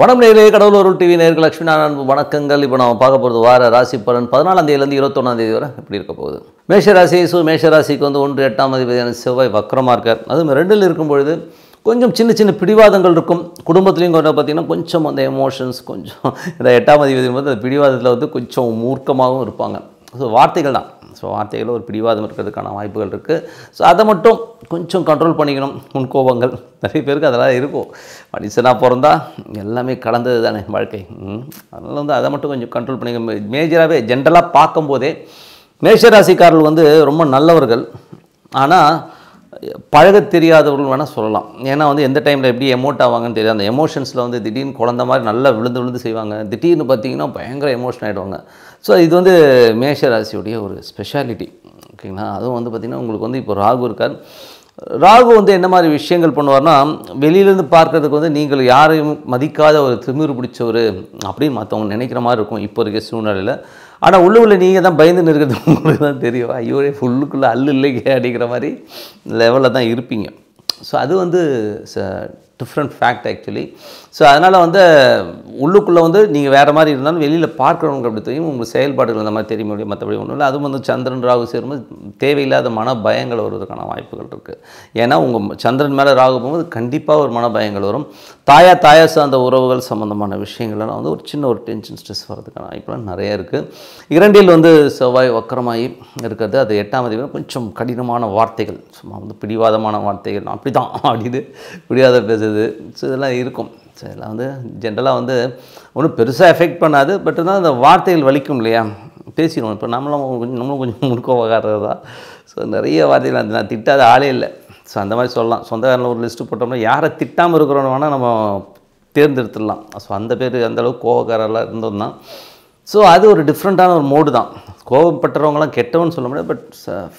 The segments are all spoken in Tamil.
வனம் நேரே கடவுளூர் டிவி நேர்கள் லட்சுமி நாராயண் வணக்கங்கள் இப்போ நம்ம பார்க்க போகிறது வார ராசி பலன் பதினாலாம் தேதியிலேருந்து இருபத்தொன்னாம் தேதி வரை எப்படி இருக்க போகுது மேஷராசி ஸோ மேஷராசிக்கு வந்து ஒன்று எட்டாம் அதிபதியான செவ்வாய் வக்கரமாக இருக்கார் அதுவும் ரெண்டில் இருக்கும் பொழுது கொஞ்சம் சின்ன சின்ன பிடிவாதங்கள் இருக்கும் குடும்பத்துலேயும் கொஞ்சம் பார்த்திங்கன்னா கொஞ்சம் அந்த எமோஷன்ஸ் கொஞ்சம் இந்த எட்டாம் அதிபதி வந்து அந்த பிடிவாதத்தில் வந்து கொஞ்சம் மூர்க்கமாகவும் இருப்பாங்க ஸோ வார்த்தைகள் தான் ஸோ வார்த்தைகளில் ஒரு பிடிவாதம் இருக்கிறதுக்கான வாய்ப்புகள் இருக்குது ஸோ அதை மட்டும் கொஞ்சம் கண்ட்ரோல் பண்ணிக்கணும் முன்கோபங்கள் நிறைய பேருக்கு அதெல்லாம் இருக்கும் மனுஷனாக பிறந்தா எல்லாமே கலந்தது தானே வாழ்க்கை அதனால் வந்து அதை மட்டும் கொஞ்சம் கண்ட்ரோல் பண்ணிக்கணும் மேஜராகவே ஜென்ரலாக பார்க்கும்போதே மேஷராசிக்காரர்கள் வந்து ரொம்ப நல்லவர்கள் ஆனால் பழக தெரியாதவர்கள் வேணால் சொல்லலாம் ஏன்னா வந்து எந்த டைமில் எப்படி எமோட் ஆவாங்கன்னு தெரியாது அந்த எமோஷன்ஸில் வந்து திடீர்னு குழந்த மாதிரி நல்லா விழுந்து விழுந்து செய்வாங்க திடீர்னு பார்த்திங்கன்னா பயங்கர எமோஷன் ஆகிடுவாங்க ஸோ இது வந்து மேஷ ராசியுடைய ஒரு ஸ்பெஷாலிட்டி ஓகேங்களா அதுவும் வந்து பார்த்திங்கன்னா உங்களுக்கு வந்து இப்போ ராகு இருக்கார் ராகு வந்து என்ன மாதிரி விஷயங்கள் பண்ணுவார்னா வெளியிலேருந்து பார்க்குறதுக்கு வந்து நீங்கள் யாரையும் மதிக்காத ஒரு திமிரு பிடிச்சவர் அப்படின்னு மற்றவங்க நினைக்கிற மாதிரி இருக்கும் இப்போ இருக்க சூழ்நிலையில் ஆனால் உள்ளுக்குள்ளே நீங்கள் தான் பயந்துன்னு நிற்கிறது உங்களுக்கு தான் தெரியும் ஐயோ ஃபுல்லுக்குள்ளே அல்லு இல்லைங்க அப்படிங்கிற மாதிரி லெவலில் தான் இருப்பீங்க ஸோ அது வந்து டிஃப்ரெண்ட் ஃபேக்ட் ஆக்சுவலி ஸோ அதனால் வந்து உள்ளுக்குள்ளே வந்து நீங்கள் வேறு மாதிரி இருந்தாலும் வெளியில் பார்க்குறவங்க அப்படி தெரியும் உங்களுக்கு செயல்பாடுகள் அந்த மாதிரி தெரிய முடியும் மற்றபடி ஒன்றும் இல்லை அதுவும் வந்து சந்திரன் ராகு சேரும்போது தேவையில்லாத மன பயங்கள் வருவதற்கான வாய்ப்புகள் இருக்குது ஏன்னா உங்கள் சந்திரன் மேலே ராகு போகும்போது கண்டிப்பாக ஒரு மன பயங்கள் வரும் தாயா தாயா சார்ந்த உறவுகள் சம்மந்தமான விஷயங்கள்லாம் வந்து ஒரு சின்ன ஒரு டென்ஷன் ஸ்ட்ரெஸ் வரதுக்கான வாய்ப்புலாம் நிறைய இருக்குது இரண்டில் வந்து செவ்வாய் வக்கரமாகி இருக்கிறது அது எட்டாம் தேதி கொஞ்சம் கடினமான வார்த்தைகள் சும்மா வந்து பிடிவாதமான வார்த்தைகள் அப்படி தான் அப்படின்னு பிடிவாத பேசுது ஸோ இதெல்லாம் இருக்கும் ஸோ இதெல்லாம் வந்து ஜென்ரலாக வந்து ஒன்றும் பெருசாக எஃபெக்ட் பண்ணாது பட் தான் அந்த வார்த்தைகள் வலிக்கும் இல்லையா பேசிடுவோம் இப்போ நம்மளும் கொஞ்சம் நம்மளும் கொஞ்சம் முன்கோவக்காரர் தான் ஸோ நிறைய வார்த்தைகள் அந்த நான் திட்டாத ஆளே இல்லை ஸோ அந்த மாதிரி சொல்லலாம் சொந்தக்காரில் ஒரு லிஸ்ட்டு போட்டோம்னா யாரை திட்டாமல் இருக்கிறோன்னு வேணால் நம்ம தேர்ந்தெடுத்துடலாம் ஸோ அந்த பேர் அந்தளவுக்கு கோவக்காரெல்லாம் தான் ஸோ அது ஒரு டிஃப்ரெண்ட்டான ஒரு மோடு தான் கோபப்பட்டுறவங்களாம் கெட்டவன் சொல்ல முடியாது பட்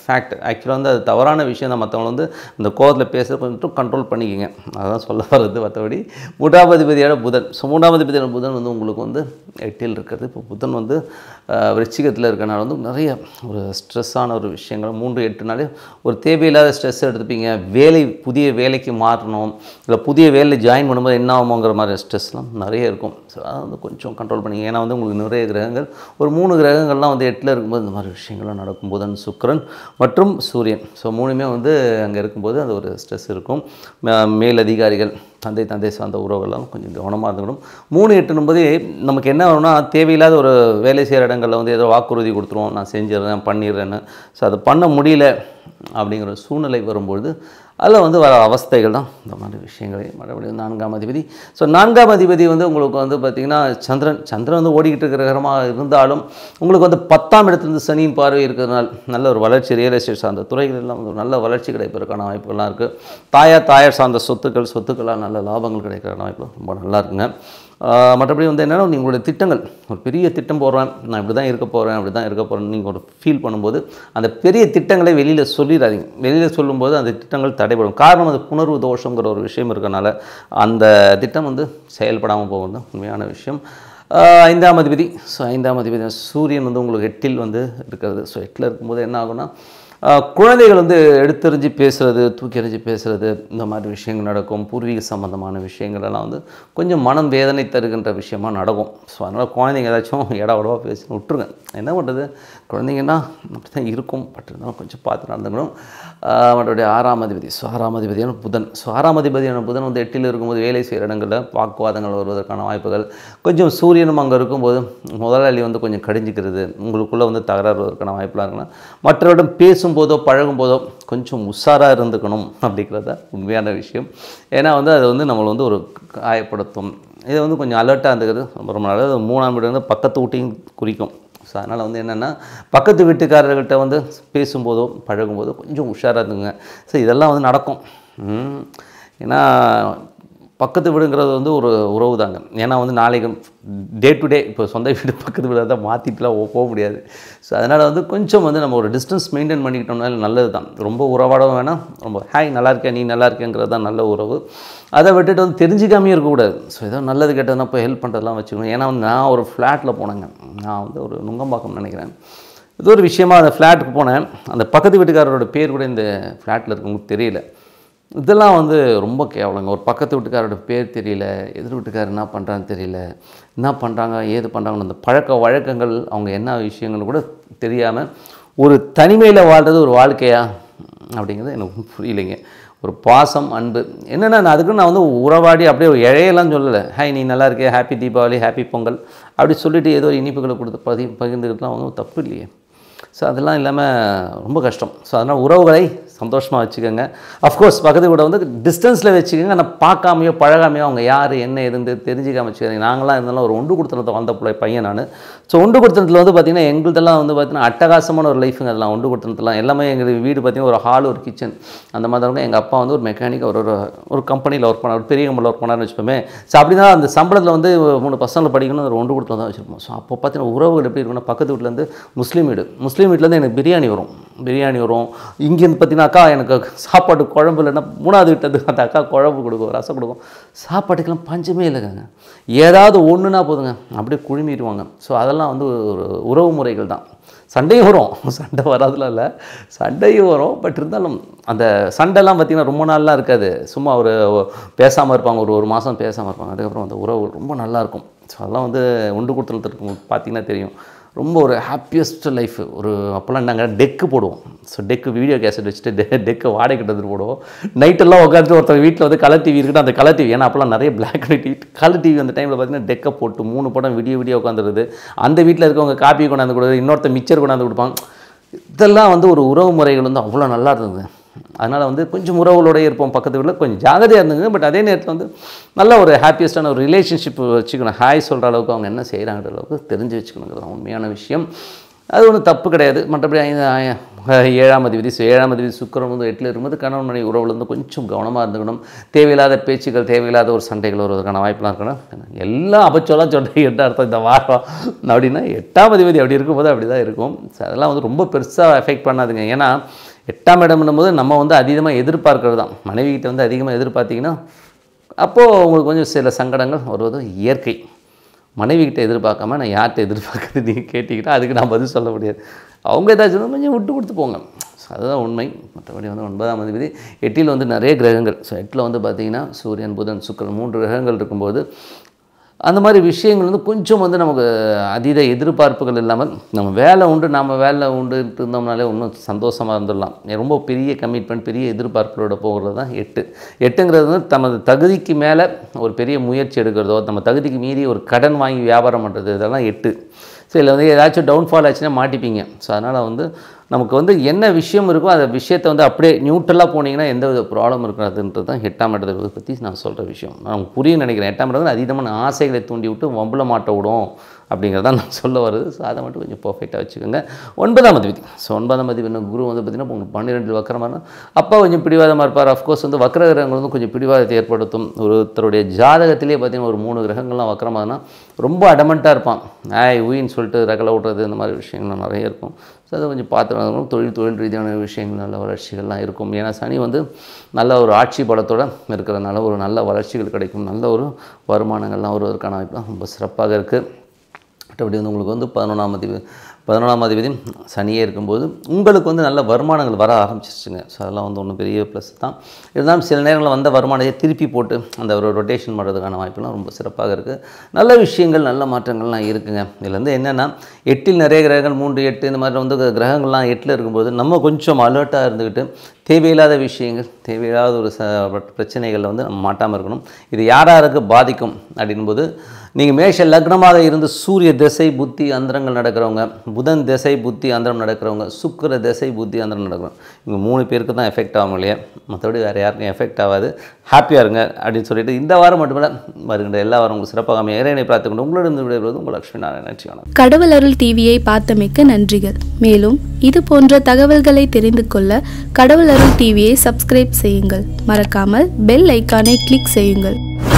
ஃபேக்ட் ஆக்சுவலாக வந்து அது தவறான விஷயம் தான் மற்றவங்களை வந்து இந்த கோவத்தில் பேச கொஞ்சம் கண்ட்ரோல் பண்ணிக்கிங்க அதான் சொல்ல வர்றது மற்றபடி மூடாமதிபதியான புதன் ஸோ மூடாமதிபதியான புதன் வந்து உங்களுக்கு வந்து எட்டில் இருக்கிறது இப்போ புதன் வந்து uh, விருச்சிகத்தில் இருக்கிறனால வந்து நிறைய ஒரு ஸ்ட்ரெஸ்ஸான ஒரு விஷயங்கள் மூன்று எட்டுனாலே ஒரு தேவையில்லாத ஸ்ட்ரெஸ் எடுத்துப்பீங்க வேலை புதிய வேலைக்கு மாற்றணும் இல்லை புதிய வேலையில் ஜாயின் பண்ணும்போது என்ன ஆகுமோங்கிற மாதிரி ஸ்ட்ரெஸ்லாம் நிறைய இருக்கும் ஸோ அதை வந்து கொஞ்சம் கண்ட்ரோல் பண்ணிக்கோங்க ஏன்னா வந்து உங்களுக்கு நிறைய கிரகங்கள் ஒரு மூணு கிரகங்கள்லாம் வந்து எட்டில் இருக்கும்போது இந்த மாதிரி விஷயங்கள்லாம் நடக்கும் புதன் சுக்கரன் மற்றும் சூரியன் ஸோ மூணுமே வந்து அங்கே இருக்கும்போது அது ஒரு ஸ்ட்ரெஸ் இருக்கும் மேலதிகாரிகள் தந்தை தந்தை சார்ந்த உறவுகள்லாம் கொஞ்சம் கவனமாக இருந்துக்கணும் மூணு போது நமக்கு என்ன வரும்னா தேவையில்லாத ஒரு வேலை செய்கிற இடங்களில் வந்து ஏதோ வாக்குறுதி கொடுத்துருவோம் நான் செஞ்சிடறேன் பண்ணிடுறேன்னு ஸோ அதை பண்ண முடியல அப்படிங்கிற சூழ்நிலை வரும்பொழுது அதில் வந்து வர அவஸ்தைகள் தான் இந்த மாதிரி விஷயங்களே மறுபடியும் நான்காம் அதிபதி ஸோ நான்காம் அதிபதி வந்து உங்களுக்கு வந்து பார்த்திங்கன்னா சந்திரன் சந்திரன் வந்து ஓடிக்கிட்டு இருக்கிற இருந்தாலும் உங்களுக்கு வந்து பத்தாம் இடத்துலேருந்து சனியின் பார்வை இருக்கிறதுனால நல்ல ஒரு வளர்ச்சி ரியல் எஸ்டேட் சார்ந்த துறைகள் எல்லாம் வந்து நல்ல வளர்ச்சி கிடைப்பதற்கான வாய்ப்புகள்லாம் இருக்குது தாயார் தாயார் சார்ந்த சொத்துக்கள் சொத்துக்கள்லாம் நல்ல லாபங்கள் கிடைக்கிற வாய்ப்பு ரொம்ப நல்லா இருக்குங்க மற்றபடி வந்து என்னென்னா உங்களுடைய திட்டங்கள் ஒரு பெரிய திட்டம் போடுறேன் நான் இப்படி தான் இருக்க போகிறேன் அப்படி தான் இருக்க போகிறேன்னு நீங்கள் ஒரு ஃபீல் பண்ணும்போது அந்த பெரிய திட்டங்களை வெளியில் சொல்லிடாதீங்க வெளியில் சொல்லும்போது அந்த திட்டங்கள் தடைபடும் காரணம் அது புணர்வு தோஷங்கிற ஒரு விஷயம் இருக்கனால அந்த திட்டம் வந்து செயல்படாமல் போகிறது உண்மையான விஷயம் ஐந்தாம் அதிபதி ஸோ ஐந்தாம் அதிபதி சூரியன் வந்து உங்களுக்கு எட்டில் வந்து இருக்கிறது ஸோ எட்டில் இருக்கும்போது என்ன ஆகும்னா குழந்தைகள் வந்து எடுத்தெறிஞ்சு பேசுகிறது தூக்கி எறிஞ்சு பேசுகிறது இந்த மாதிரி விஷயங்கள் நடக்கும் பூர்வீக சம்மந்தமான விஷயங்கள் எல்லாம் வந்து கொஞ்சம் மனம் வேதனை தருகின்ற விஷயமாக நடக்கும் ஸோ அதனால் குழந்தைங்க ஏதாச்சும் உடவாக பேசி விட்டுருங்க என்ன பண்ணுறது குழந்தைங்கன்னா அப்படி தான் இருக்கும் பட் இருந்தாலும் கொஞ்சம் பார்த்து நடந்துக்கணும் அவருடைய ஆறாம் அதிபதி ஸோ ஆறாம் அதிபதியான புதன் ஸோ ஆறாம் அதிபதியான புதன் வந்து எட்டில் இருக்கும்போது வேலை செய்கிற இடங்களில் வாக்குவாதங்கள் வருவதற்கான வாய்ப்புகள் கொஞ்சம் சூரியனும் அங்கே இருக்கும்போது முதலாளி வந்து கொஞ்சம் கடிஞ்சிக்கிறது உங்களுக்குள்ளே வந்து தகராறுவதற்கான வாய்ப்பெலாம் இருக்கணும் மற்றவரிடம் பேசும் பேசும்போதோ பழகும்போதோ கொஞ்சம் உஷாராக இருந்துக்கணும் அப்படிங்கிறத உண்மையான விஷயம் ஏன்னா வந்து அது வந்து நம்மளை வந்து ஒரு காயப்படுத்தும் இதை வந்து கொஞ்சம் அலர்ட்டாக இருந்துக்கிறது ரொம்ப நல்லது மூணாம் வீடு வந்து பக்கத்து வீட்டையும் குறிக்கும் ஸோ அதனால் வந்து என்னென்னா பக்கத்து வீட்டுக்காரர்கிட்ட வந்து பேசும்போதோ பழகும்போதோ கொஞ்சம் உஷாராக இருந்துங்க ஸோ இதெல்லாம் வந்து நடக்கும் ஏன்னா பக்கத்து வீடுங்கிறது வந்து ஒரு உறவு தாங்க ஏன்னா வந்து நாளைக்கு டே டு டே இப்போ சொந்த வீடு பக்கத்து வீடாக தான் மாற்றிட்டுலாம் போக முடியாது ஸோ அதனால் வந்து கொஞ்சம் வந்து நம்ம ஒரு டிஸ்டன்ஸ் மெயின்டைன் பண்ணிக்கிட்டோம்னால நல்லது தான் ரொம்ப உறவாடவும் வேணாம் ரொம்ப ஹாய் நல்லா இருக்கேன் நீ நல்லா இருக்கேங்கிறது தான் நல்ல உறவு அதை விட்டுட்டு வந்து தெரிஞ்சிக்காமே இருக்கக்கூடாது ஸோ ஏதோ நல்லது கேட்டதுனா இப்போ ஹெல்ப் பண்ணுறதுலாம் வச்சுக்கணும் ஏன்னா வந்து நான் ஒரு ஃப்ளாட்டில் போனேங்க நான் வந்து ஒரு நுங்கம்பாக்கம் நினைக்கிறேன் இது ஒரு விஷயமாக அந்த ஃப்ளாட்டுக்கு போனேன் அந்த பக்கத்து வீட்டுக்காரரோட பேர் கூட இந்த ஃப்ளாட்டில் இருக்கவங்களுக்கு தெரியல இதெல்லாம் வந்து ரொம்ப கேவலங்க ஒரு பக்கத்து வீட்டுக்காரோட பேர் தெரியல எதிர் வீட்டுக்காரர் என்ன பண்ணுறான்னு தெரியல என்ன பண்ணுறாங்க ஏது பண்ணுறாங்கன்னு அந்த பழக்க வழக்கங்கள் அவங்க என்ன விஷயங்கள் கூட தெரியாமல் ஒரு தனிமையில் வாழ்கிறது ஒரு வாழ்க்கையா அப்படிங்கிறது எனக்கு புரியலைங்க ஒரு பாசம் அன்பு என்னென்னா நான் அதுக்கு நான் வந்து உறவாடி அப்படியே ஒரு இழையெல்லாம் சொல்லலை ஹாய் நீ நல்லா இருக்கே ஹாப்பி தீபாவளி ஹாப்பி பொங்கல் அப்படி சொல்லிவிட்டு ஏதோ இனிப்புகளை கொடுத்து பதி பகிர்ந்துக்கிட்டுலாம் வந்து தப்பு இல்லையே ஸோ அதெல்லாம் இல்லாமல் ரொம்ப கஷ்டம் ஸோ அதனால் உறவுகளை சந்தோஷமாக வச்சுக்கோங்க அஃப்கோர்ஸ் பக்கத்து கூட வந்து டிஸ்டன்ஸில் வச்சுக்கோங்க ஆனால் பார்க்காமையோ பழகாமையோ அவங்க யார் என்ன இருந்து தெரிஞ்சுக்காம வச்சுக்கிறீங்க நாங்களாம் இருந்தாலும் ஒரு ஒன்று கொடுத்தனத்தை வந்த பிள்ளை பையன் நான் ஸோ ஒன்று கொடுத்தனத்தில் வந்து பார்த்திங்கன்னா எங்களுதெல்லாம் வந்து பார்த்திங்கன்னா அட்டகாசமான ஒரு லைஃபுங்க அதெல்லாம் ஒன்று கொடுத்தனத்துலாம் எல்லாமே எங்கள் வீடு பார்த்திங்கன்னா ஒரு ஹால் ஒரு கிச்சன் அந்த மாதிரி இருக்கும் எங்கள் அப்பா வந்து ஒரு மெக்கானிக் ஒரு ஒரு கம்பெனியில் ஒர்க் பண்ணார் ஒரு பெரிய கம்பெனியில் ஒர்க் பண்ணார்னு வச்சுப்போமே ஸோ அப்படின்னா அந்த சம்பளத்தில் வந்து மூணு பசங்களை படிக்கணும்னு ஒரு ஒன்று கொடுத்து தான் வச்சுருப்போம் ஸோ அப்போ பார்த்தீங்கன்னா உறவுகள் எப்படி இருக்குன்னா பக்கத்து வீட்டிலேருந்து முஸ்லீம் வீடு முஸ்லீம் வீட்டிலேருந்து எனக்கு பிரியாணி வரும் பிரியாணி வரும் இங்கேருந்து பார்த்தீங்கன்னா அக்கா எனக்கு சாப்பாடு குழம்பு இல்லைன்னா மூணாவது விட்டது அந்த அக்கா குழம்பு கொடுக்கும் ரசம் கொடுக்கும் சாப்பாட்டுக்கெல்லாம் பஞ்சமே இல்லைங்க ஏதாவது ஒன்றுனா போதுங்க அப்படியே குழுமிடுவாங்க ஸோ அதெல்லாம் வந்து ஒரு உறவு முறைகள் தான் சண்டையும் வரும் சண்டை வராதுலாம் இல்லை சண்டையும் வரும் பட் இருந்தாலும் அந்த சண்டைலாம் பார்த்திங்கன்னா ரொம்ப நாளெலாம் இருக்காது சும்மா ஒரு பேசாமல் இருப்பாங்க ஒரு ஒரு மாதம் பேசாமல் இருப்பாங்க அதுக்கப்புறம் அந்த உறவு ரொம்ப நல்லாயிருக்கும் ஸோ அதெல்லாம் வந்து உண்டு கொடுத்தலத்துக்கு பார்த்தீங்கன்னா தெரியும் ரொம்ப ஒரு ஹாப்பியஸ்ட் லைஃப் ஒரு அப்போல்லாம் நாங்கள் டெக்கு போடுவோம் ஸோ டெக்கு வீடியோ கேசட் வச்சுட்டு டெ டெக்கை வாடகை கிட்டது போடுவோம் நைட்டெல்லாம் உட்காந்து ஒருத்தர் வீட்டில் வந்து கலர் டிவி இருக்குன்னா அந்த கலர் டிவி ஏன்னா அப்போல்லாம் நிறைய black and TV colour TV அந்த டைமில் பார்த்தீங்கன்னா டெக்கை போட்டு மூணு படம் விடிய விடிய உட்காந்துருது அந்த வீட்டில் இருக்கவங்க காப்பி கொண்டாந்து கொடுக்குறது இன்னொருத்த மிச்சர் கொண்டாந்து கொடுப்பாங்க இதெல்லாம் வந்து ஒரு உறவு முறைகள் வந்து அவ்வளோ நல்லா இருந்தது அதனால் வந்து கொஞ்சம் உறவுகளோடய இருப்போம் பக்கத்து வீட்டில் கொஞ்சம் ஜாகிரதையாக இருந்துங்க பட் அதே நேரத்தில் வந்து நல்ல ஒரு ஹாப்பியஸ்டான ஒரு ரிலேஷன்ஷிப் வச்சுக்கணும் ஹாய் சொல்கிற அளவுக்கு அவங்க என்ன செய்கிறாங்கிற அளவுக்கு தெரிஞ்சு வச்சுக்கணுங்கிறது உண்மையான விஷயம் அது ஒன்றும் தப்பு கிடையாது மற்றபடி ஏழாம் அதிபதி ஏழாம் அதிபதி சுக்கரன் வந்து எட்டில் இருக்கும்போது கணவன் மனைவி இருந்து கொஞ்சம் கவனமாக இருந்துக்கணும் தேவையில்லாத பேச்சுக்கள் தேவையில்லாத ஒரு சண்டைகள் வருவதற்கான வாய்ப்பெலாம் இருக்கணும் எல்லாம் அபச்சோலாம் சொல்கிறேன் எட்டு அர்த்தம் இந்த வாரம் அப்படின்னா எட்டாம் அதிபதி அப்படி இருக்கும்போது அப்படி தான் இருக்கும் அதெல்லாம் வந்து ரொம்ப பெருசாக எஃபெக்ட் பண்ணாதுங்க ஏன்னா எட்டாம் இடம்னும் போது நம்ம வந்து அதிகமாக எதிர்பார்க்கறது தான் மனைவிகிட்ட வந்து அதிகமாக எதிர்பார்த்திங்கன்னா அப்போது உங்களுக்கு கொஞ்சம் சில சங்கடங்கள் வருவது இயற்கை மனைவிகிட்ட எதிர்பார்க்காம நான் யார்கிட்ட எதிர்பார்க்குறது நீங்கள் கேட்டிங்கன்னா அதுக்கு நான் பதில் சொல்ல முடியாது அவங்க ஏதாச்சும் கொஞ்சம் விட்டு கொடுத்து போங்க அதுதான் உண்மை மற்றபடி வந்து ஒன்பதாம் அதிபதி எட்டில் வந்து நிறைய கிரகங்கள் ஸோ எட்டில் வந்து பார்த்திங்கன்னா சூரியன் புதன் சுக்கரன் மூன்று கிரகங்கள் இருக்கும்போது அந்த மாதிரி விஷயங்கள் வந்து கொஞ்சம் வந்து நமக்கு அதீத எதிர்பார்ப்புகள் இல்லாமல் நம்ம வேலை உண்டு நம்ம வேலை உண்டுட்டு இருந்தோம்னாலே ஒன்றும் சந்தோஷமாக இருந்துடலாம் ரொம்ப பெரிய கமிட்மெண்ட் பெரிய எதிர்பார்ப்புகளோட போகிறது தான் எட்டு எட்டுங்கிறது வந்து தமது தகுதிக்கு மேலே ஒரு பெரிய முயற்சி எடுக்கிறதோ நம்ம தகுதிக்கு மீறி ஒரு கடன் வாங்கி வியாபாரம் பண்ணுறது இதெல்லாம் எட்டு ஸோ இதில் வந்து ஏதாச்சும் டவுன்ஃபால் ஆச்சுன்னா மாட்டிப்பீங்க ஸோ அதனால் வந்து நமக்கு வந்து என்ன விஷயம் இருக்கோ அந்த விஷயத்தை வந்து அப்படியே நியூட்ரலாக போனீங்கன்னா எந்த வித ப்ராப்ளம் இருக்கிறதுன்றது தான் எட்டாம் இடத்தை பற்றி நான் சொல்கிற விஷயம் நான் புரியும் நினைக்கிறேன் எட்டாம் இடத்துல அதிகமான ஆசைகளை தூண்டி விட்டு வம்புல மாட்ட விடும் அப்படிங்கிறதான் நான் சொல்ல வருது ஸோ அதை மட்டும் கொஞ்சம் பர்ஃபெக்டாக வச்சுக்கோங்க ஒன்பதாம் அதிபதி ஸோ ஒன்பதாம் என்ன குரு வந்து பார்த்திங்கன்னா உங்களுக்கு பன்னிரெண்டு வக்கரமாக அப்பா கொஞ்சம் பிடிவாதமாக இருப்பார் அஃப்கோர்ஸ் வந்து வக்கர கிரகங்கள் வந்து கொஞ்சம் பிடிவாதத்தை ஏற்படுத்தும் ஒருத்தருடைய ஜாதகத்திலே பார்த்திங்கன்னா ஒரு மூணு கிரகங்கள்லாம் வக்கரமாகனா ரொம்ப அடமெண்ட்டாக இருப்பான் ஆய் உயின்னு சொல்லிட்டு ரகலை விட்றது இந்த மாதிரி விஷயங்கள்லாம் நிறைய இருக்கும் ஸோ அதை கொஞ்சம் பார்த்து தொழில் தொழில் ரீதியான விஷயங்கள் நல்ல வளர்ச்சிகள்லாம் இருக்கும் ஏன்னா சனி வந்து நல்ல ஒரு ஆட்சி பலத்தோடு இருக்கிறதுனால ஒரு நல்ல வளர்ச்சிகள் கிடைக்கும் நல்ல ஒரு வருமானங்கள்லாம் வருவதற்கான வாய்ப்பு ரொம்ப சிறப்பாக இருக்குது அப்படி வந்து உங்களுக்கு வந்து பதினொன்றாம் தேதி பதினொன்றாம் தேதி சனியே இருக்கும்போது உங்களுக்கு வந்து நல்ல வருமானங்கள் வர ஆரம்பிச்சிருச்சுங்க ஸோ அதெல்லாம் வந்து ஒன்றும் பெரிய ப்ளஸ் தான் இருந்தாலும் சில நேரங்களில் வந்த வருமானத்தை திருப்பி போட்டு அந்த ஒரு ரொட்டேஷன் பண்ணுறதுக்கான வாய்ப்புலாம் ரொம்ப சிறப்பாக இருக்குது நல்ல விஷயங்கள் நல்ல மாற்றங்கள்லாம் இருக்குங்க இதில் வந்து என்னென்னா எட்டில் நிறைய கிரகங்கள் மூன்று எட்டு இந்த மாதிரி வந்து கிரகங்கள்லாம் எட்டில் இருக்கும்போது நம்ம கொஞ்சம் அலர்ட்டாக இருந்துக்கிட்டு தேவையில்லாத விஷயங்கள் தேவையில்லாத ஒரு ச பிரச்சனைகளில் வந்து நம்ம மாட்டாமல் இருக்கணும் இது யார் யாருக்கு பாதிக்கும் அப்படின்போது நீங்கள் மேஷ லக்னமாக இருந்து சூரிய திசை புத்தி அந்தரங்கள் நடக்கிறவங்க புதன் திசை புத்தி அந்தரம் நடக்கிறவங்க சுக்கர திசை புத்தி அந்தரம் நடக்கிறவங்க இவங்க மூணு பேருக்கு தான் எஃபெக்ட் ஆகும் இல்லையா மற்றபடி வேறு யாருக்கும் எஃபெக்ட் ஆகாது ஹாப்பியாக இருங்க அப்படின்னு சொல்லிட்டு இந்த வாரம் மட்டுமில்ல வருகின்ற எல்லா வாரம் உங்களுக்கு சிறப்பாக அமைய இறைவனை பார்த்துக்கொண்டு உங்களிடம் விடைபெறுவது உங்கள் லட்சுமி நாராயணன் கடவுள் அருள் டிவியை பார்த்தமைக்க நன்றிகள் மேலும் இது போன்ற தகவல்களை தெரிந்து கொள்ள கடவுள் குரல் டிவியை சப்ஸ்கிரைப் செய்யுங்கள் மறக்காமல் பெல் ஐக்கானை கிளிக் செய்யுங்கள்